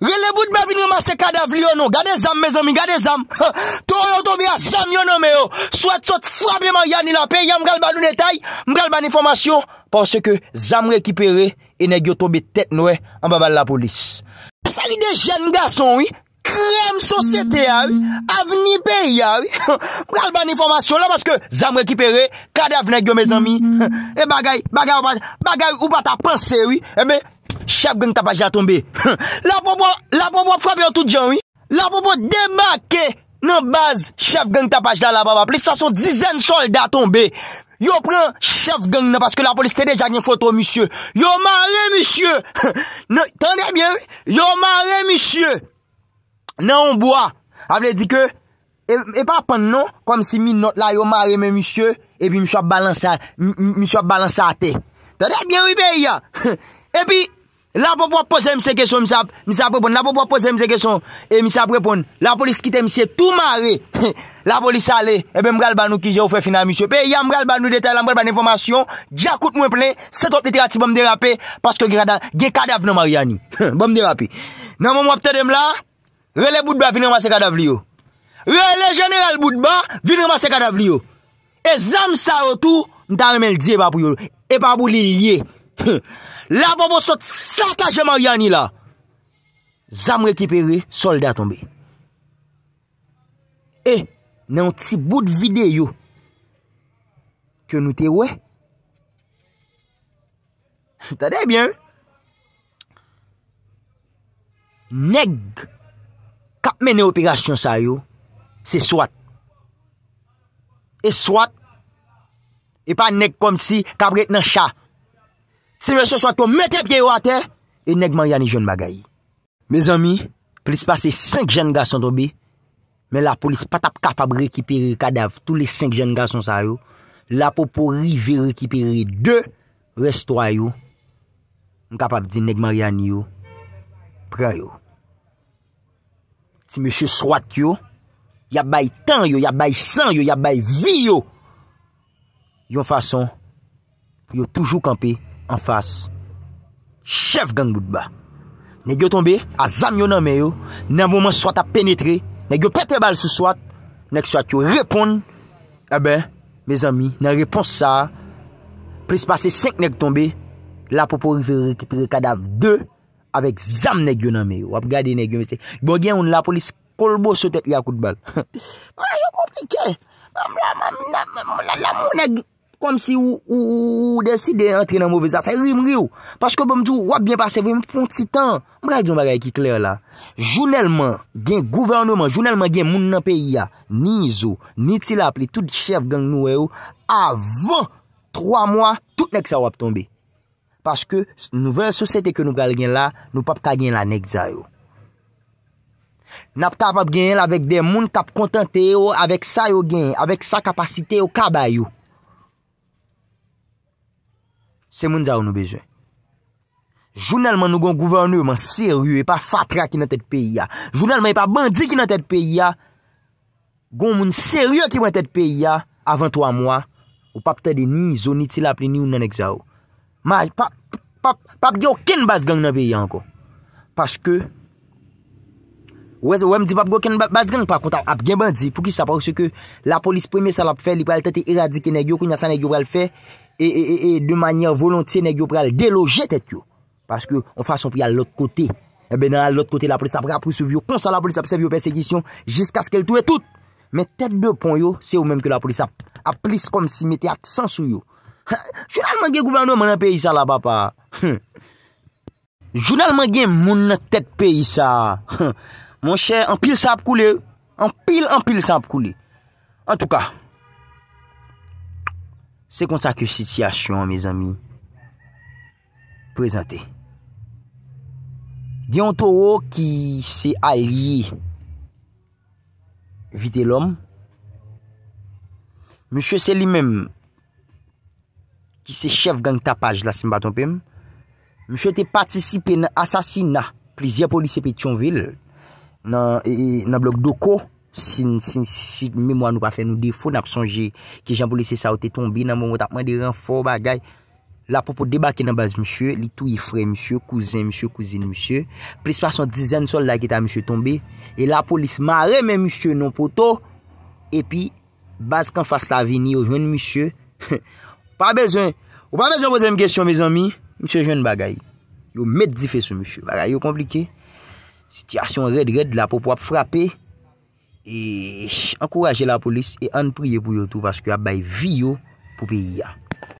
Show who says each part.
Speaker 1: Rele bout be vin yon mase kadev li yon nou. Gade zanm, me zanm, gade zanm. To yon tobi a zanm yon nou me yo. Swet sot fwa bima yon ni la pe. Yon m kal ban nou detay. M kal ban informasyon. Pansye ke zanm rekipere. E negyo tobi tet noue. An babal la polis. Salide jen gason, oui. Krem sosete, ya. Ah, Avni pe, ya. M kal ban informasyon la. Pansye ke zanm rekipere. Kadev negyo, me zanmi. E bagay, bagay, bagay. Ou pata panse, oui. Ebe... Eh Chef gang tapaj la tombe. La popo, la popo fwap yo tout jan, oui. La popo debake nan baz chef gang tapaj non, la la baba. Plek sa son dizen solde a tombe. Yo pren chef gang nan, paske la polis te dejan yon foto, misye. Yo mare, misye. Non, tan dek bien, oui. Yo mare, misye. Nan on bo a. A vle di ke, e pa apan, non? Kom si mi not la yo mare men, misye. E pi mi so balansa, mi so balansa ate. Tan dek bien, oui, be, ya. E pi, La pou pou ap pose mse kesyon misap, misap repon, la pou pou ap pose mse kesyon e misap repon, la polis kite mse tou mare, la polis ale, ebe mbral banou ki je oufe fina misyo. Pe ya mbral banou detay, la mbral banou informasyon, di akout mwen plen, setop literati bomderape, paske ge kadaf nomaryani, bomderape. Nan mwen wapte dem la, rele boutba vinre mase kadaf liyo. Rele general boutba, vinre mase kadaf liyo. E zanm sa wotou, mta remel diye pa pou yo, e pa pou liye. La bobo sot sata jeman yani la. Zam rekiperi, solde a tombe. E, nan ti bout vide yo, ke nou te we. Tade bien. Neg, kap meni operasyon sa yo, se swat. E swat, e pa neg kom si kabret nan sha. Ti mè se swat yo metè pye yo a te E negman yani joun magay Mè zami Plis pase 5 joun gason dobi Mè la polis patap kapab rekiperi kadaf Tou le 5 joun gason sa yo La popo rivi rekiperi 2 Restwa yo M kapab di negman yani yo Pre yo Ti mè se swat yo Ya bay tan yo Ya bay san yo Ya bay vi yo Yo fason Yo toujou kampe an fas, chef gang bout ba, ne gyo tombe, a zam yonan meyo, nan mouman swat ap penetre, ne gyo petre bal sou swat, nek swat yo repon, ebe, me zami, nan repon sa, plis pase 5 nek tombe, la popo yonan meyo, 2, avek zam nek yonan meyo, wap gade nek yonan meyo, bo gen yon la polis, kolbo sou tet yon akout bal, wap yon komplike, mlam mlam mlam, mlam mlam mlam, kom si ou ou ou ou ou deside entri nan mouvez afè, rimri ou paske pou mdou wap bin pasev mpon titan, mbral zon bagay ki kler la jounelman gen gouvernoman jounelman gen moun nan peyi ya ni zo, ni tila ap li tout chef gang nou e ou, avon 3 mwa, tout nek sa wap tonbi paske nouvel sosete ke nou gal gen la, nou pap ta gen la nek za yo nap ta pap gen la vek de moun tap kontente yo, avek sa yo gen avek sa kapasite yo, kaba yo Se moun za ou nou bejen. Jounalman nou goun gouverneur man seryou, e pa fatra ki nan tèt peyi ya. Jounalman e pa bandi ki nan tèt peyi ya, goun moun seryou ki nan tèt peyi ya, avan 3 mwa, ou pap tè de ni zoniti la pli ni ou nan ek za ou. Ma, pap, pap, pap, pap gen ou ken bas gang nan peyi ya anko. Pache ke, ou e mdi pap gen ou ken bas gang, pa konta ap gen bandi, pou ki sa pa ou se ke la polis premier sal ap fè, li pa al tè te iradi ki nan gyo, kon yasan nan gyo wèl fè, E, e, e, e, de manye volon tsenèk yo pral délo jetet yo. Paske eh yo, an fason pou yal lot kote. Ebe nan lot kote la polis apre apri souvi yo konsa la polis apsevi yo persegisyon. Jiska skèl tou e tout. Men tèt de pon yo, se ou menm ke la polis apri, apris kon simetè ak sensou yo. Ha, jounal man gen gouverne man aprey sa la bapa. Ha, jounal man gen moun tèt pey sa. Ha, mon chè, an pil sap kouli. An pil, an pil sap kouli. An tou ka. Se kontak yo sityasyon, me zami, prezante. Diyan to wo ki se a liye vide lom, mwen se li menm ki se chef gang tapaj la simba tonpem, mwen se te patisipe nan asasina prizya polise pe Tionville e, e, nan blok doko, Si mè mwa nou pa fè nou defo nan p sonje Ki jan pou lise saote tonbi nan mwot ap mwen diran fo bagay La pou pou debake nan baz msye Li tou yi fre msye, kouzen msye, kouzen msye Plis pa son dizen sol la ki ta msye tonbi E la polis mare men msye non poto E pi baz kan fase la vini ou jwen msye Pa bezen, ou pa bezen wazem kesyon msye Msye jwen bagay, yo med di fè sou msye Bagay yo komplike Sityasyon red red la pou pou ap frape Enkouraje la polis E an priye pou yotou Paskwa bay viyo pou piya